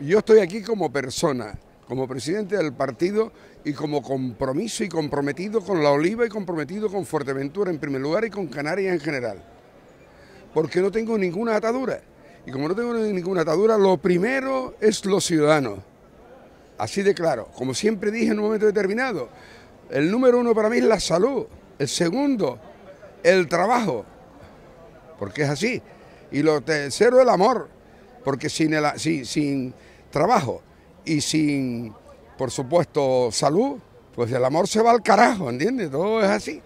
Yo estoy aquí como persona, como presidente del partido y como compromiso y comprometido con La Oliva y comprometido con Fuerteventura en primer lugar y con Canarias en general. Porque no tengo ninguna atadura. Y como no tengo ninguna atadura, lo primero es los ciudadanos. Así de claro, como siempre dije en un momento determinado, el número uno para mí es la salud, el segundo, el trabajo, porque es así, y lo tercero, el amor, porque sin, trabajo y sin, por supuesto, salud, pues el amor se va al carajo, ¿entiendes? Todo es así.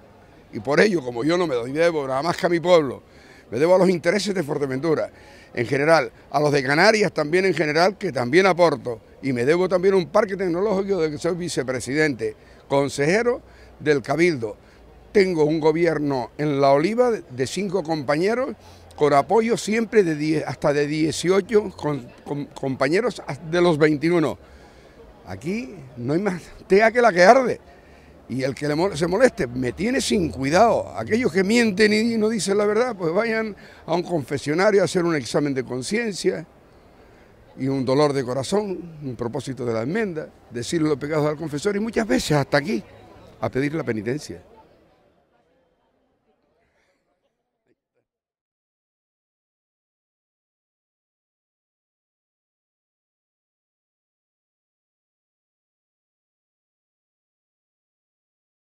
Y por ello, como yo no me doy debo nada más que a mi pueblo, me debo a los intereses de Fuerteventura en general, a los de Canarias también en general, que también aporto, y me debo también un parque tecnológico de que soy vicepresidente, consejero del Cabildo. Tengo un gobierno en la oliva de cinco compañeros con apoyo siempre de hasta de 18 compañeros de los 21. Aquí no hay más tea que la que arde. Y el que se moleste me tiene sin cuidado. Aquellos que mienten y no dicen la verdad, pues vayan a un confesionario a hacer un examen de conciencia y un dolor de corazón, un propósito de la enmienda, decirle los pecados al confesor y muchas veces hasta aquí a pedir la penitencia.